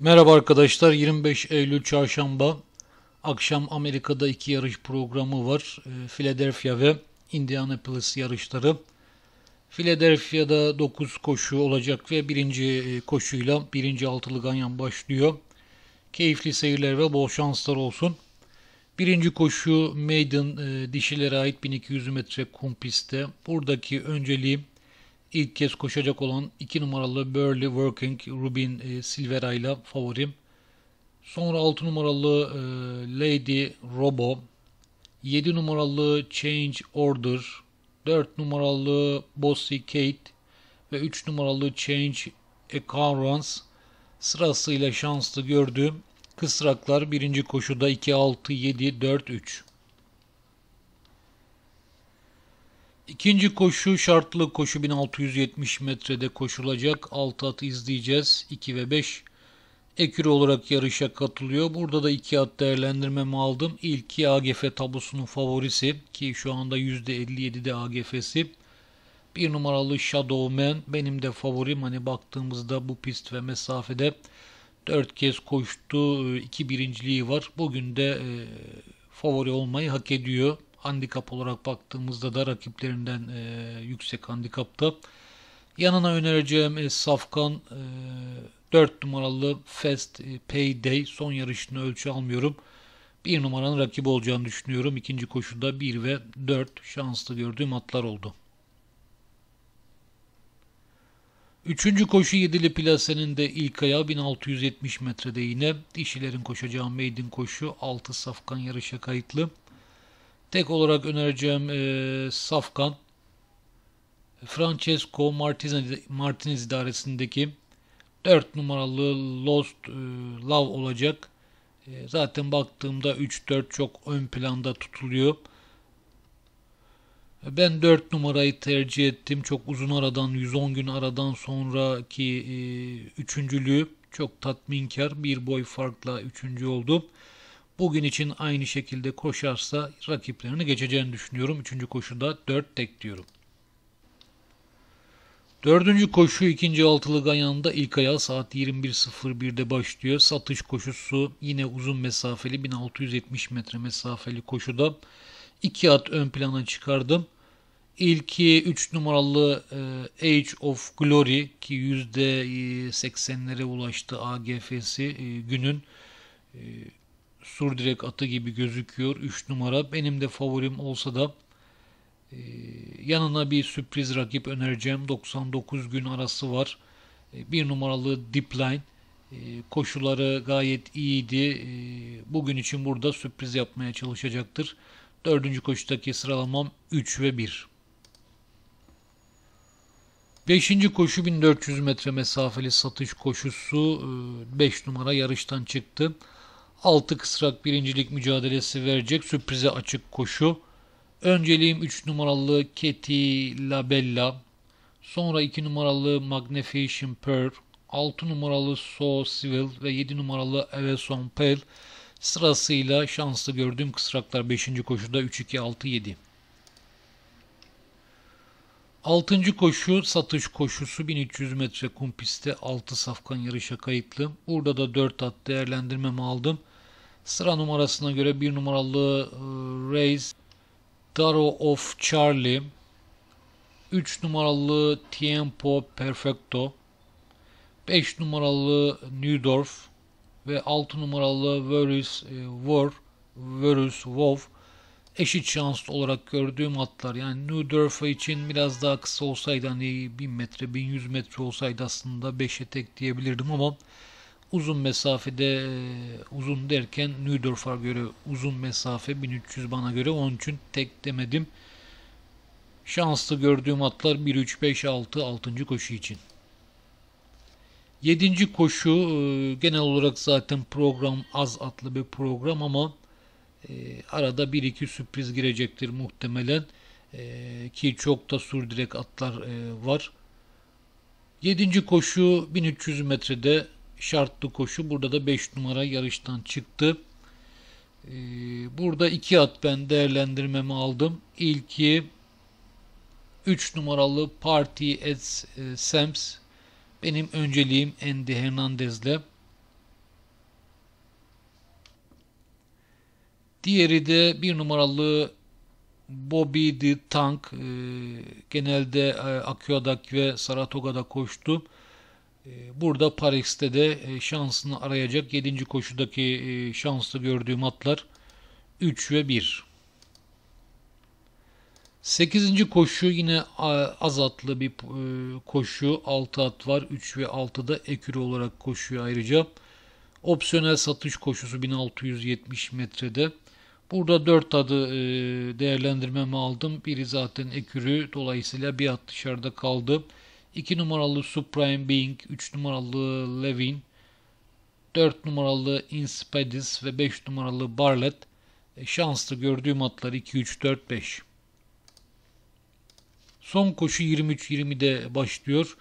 Merhaba arkadaşlar. 25 Eylül Çarşamba akşam Amerika'da iki yarış programı var. Ee, Philadelphia ve Indianapolis yarışları. Philadelphia'da 9 koşu olacak ve birinci e, koşuyla birinci altılı ganyan başlıyor. Keyifli seyirler ve bol şanslar olsun. Birinci koşu Maiden e, dişilere ait 1200 metre kum pistte. Buradaki önceliğim ilk kez koşacak olan 2 numaralı Burley Working Rubin e, Silvera ile favorim. Sonra 6 numaralı e, Lady Robo, 7 numaralı Change Order, 4 numaralı Bossy Kate ve 3 numaralı Change Occurrence sırasıyla şanslı gördüğüm kısraklar birinci koşuda 2-6-7-4-3. İkinci koşu şartlı koşu 1670 metrede koşulacak. 6 at izleyeceğiz 2 ve 5 ekür olarak yarışa katılıyor. Burada da 2 at değerlendirmemi aldım. İlki AGF tablosunun favorisi ki şu anda %57'de AGF'si. Bir numaralı Shadowman benim de favorim. Hani baktığımızda bu pist ve mesafede 4 kez koştu. 2 birinciliği var. Bugün de e, favori olmayı hak ediyor handikap olarak baktığımızda da rakiplerinden e, yüksek handikapta. Yanına önereceğim e, Safkan e, 4 numaralı Fast e, Payday son yarışını ölçü almıyorum. 1 numaranın rakibi olacağını düşünüyorum. İkinci koşuda 1 ve 4 şanslı gördüğüm atlar oldu. Üçüncü koşu yedili plasenin de ilk ayağı 1670 metrede yine dişilerin koşacağı maiden koşu 6 safkan yarışa kayıtlı. Tek olarak önereceğim e, Safkan. Francesco Martinez, Martinez idaresindeki 4 numaralı Lost e, Love olacak. E, zaten baktığımda 3-4 çok ön planda tutuluyor. Ben 4 numarayı tercih ettim. Çok uzun aradan 110 gün aradan sonraki e, üçüncülüğü çok tatminkar. Bir boy farkla üçüncü oldum. Bugün için aynı şekilde koşarsa rakiplerini geçeceğini düşünüyorum. Üçüncü koşuda dört tek diyorum. Dördüncü koşu ikinci altılı Ganyan'da ilk ayağı saat 21.01'de başlıyor. Satış koşusu yine uzun mesafeli 1670 metre mesafeli koşuda. iki at ön plana çıkardım. İlki 3 numaralı e, Age of Glory ki %80'lere ulaştı AGF'si e, günün. E, sur direk atı gibi gözüküyor. 3 numara benim de favorim olsa da e, yanına bir sürpriz rakip önereceğim. 99 gün arası var. 1 e, numaralı Dipline e, koşuları gayet iyiydi. E, bugün için burada sürpriz yapmaya çalışacaktır. Dördüncü koşudaki sıralamam 3 ve 1. Beşinci koşu 1400 metre mesafeli satış koşusu 5 numara yarıştan çıktı altı kısrak birincilik mücadelesi verecek sürprize açık koşu. Önceliğim 3 numaralı Keti Labella. Sonra 2 numaralı Magnification Pearl. 6 numaralı So Civil ve 7 numaralı Everson Pel sırasıyla şanslı gördüğüm kısraklar 5. koşuda 3-2-6-7. 6. koşu satış koşusu 1300 metre kum pistte 6 safkan yarışa kayıtlı. Burada da 4 at değerlendirmemi aldım. Sıra numarasına göre bir numaralı e, Rays Daro of Charlie 3 numaralı Tiempo Perfecto 5 numaralı Newdorf ve 6 numaralı Verus e, War Verus Wolf eşit şanslı olarak gördüğüm atlar. Yani Newdorf için biraz daha kısa olsaydı hani 1000 metre 1100 metre olsaydı aslında 5'e tek diyebilirdim ama uzun mesafede e, uzun derken Nüdorf'a göre uzun mesafe 1300 bana göre onun için tek demedim. Şanslı gördüğüm atlar 1 3 5 6 6. koşu için. 7. koşu e, genel olarak zaten program az atlı bir program ama e, arada 1-2 sürpriz girecektir muhtemelen ki çok da surdirek atlar var. 7. koşu 1300 metrede şartlı koşu. Burada da 5 numara yarıştan çıktı. Ee, burada 2 at ben değerlendirmemi aldım. İlki 3 numaralı Party at e, Sams. Benim önceliğim Andy Hernandez'le. Diğeri de bir numaralı Bobby the Tank. Ee, genelde e, ve Saratoga'da koştu. Ee, burada Paris'te de e, şansını arayacak 7. koşudaki e, şanslı gördüğüm atlar 3 ve 1. 8. koşu yine az atlı bir e, koşu. 6 at var. 3 ve 6'da ekürü olarak koşuyor ayrıca. Opsiyonel satış koşusu 1670 metrede. Burada 4 adı değerlendirmemi aldım. Biri zaten ekürü. Dolayısıyla bir at dışarıda kaldı. 2 numaralı Supreme Being, 3 numaralı Levin, 4 numaralı Inspadis ve 5 numaralı Barlet e, şanslı gördüğüm atlar 2, 3, 4, 5. Son koşu 23-20'de başlıyor.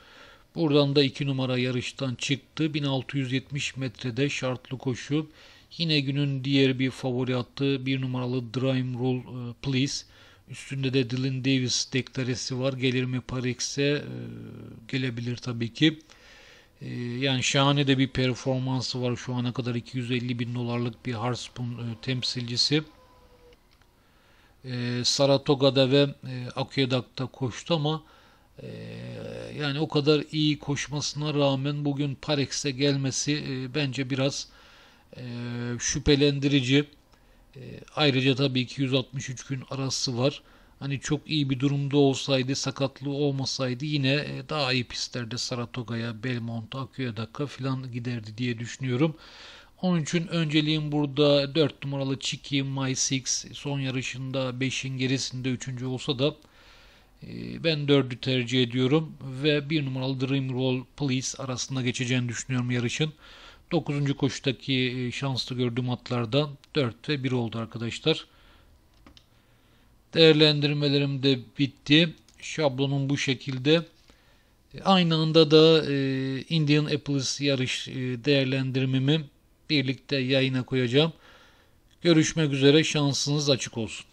Buradan da 2 numara yarıştan çıktı. 1670 metrede şartlı koşu. Yine günün diğer bir favori attı. 1 numaralı Dream Roll e, Please. Üstünde de Dylan Davis deklaresi var. Gelir mi Parix'e? E, ee, gelebilir tabii ki. E, yani şahane de bir performansı var. Şu ana kadar 250 bin dolarlık bir Hearthstone e, temsilcisi. E, Saratoga'da ve e, Aqueduct'ta koştu ama e, yani o kadar iyi koşmasına rağmen bugün Parex'e gelmesi e, bence biraz e, şüphelendirici. E, ayrıca tabii 263 gün arası var. Hani çok iyi bir durumda olsaydı, sakatlığı olmasaydı yine e, daha iyi pistlerde Saratoga'ya, Belmont'a, Akuya'daka falan giderdi diye düşünüyorum. Onun için önceliğim burada 4 numaralı Chiki My Six son yarışında 5'in gerisinde 3. olsa da e, ben 4'ü tercih ediyorum ve 1 numaralı Dream Roll Police arasında geçeceğini düşünüyorum yarışın. 9. koşudaki e, şanslı gördüğüm atlarda 4 ve 1 oldu arkadaşlar. Değerlendirmelerim de bitti. Şablonum bu şekilde. E, aynı anda da e, Indian Apples yarış değerlendirmemi birlikte yayına koyacağım. Görüşmek üzere şansınız açık olsun.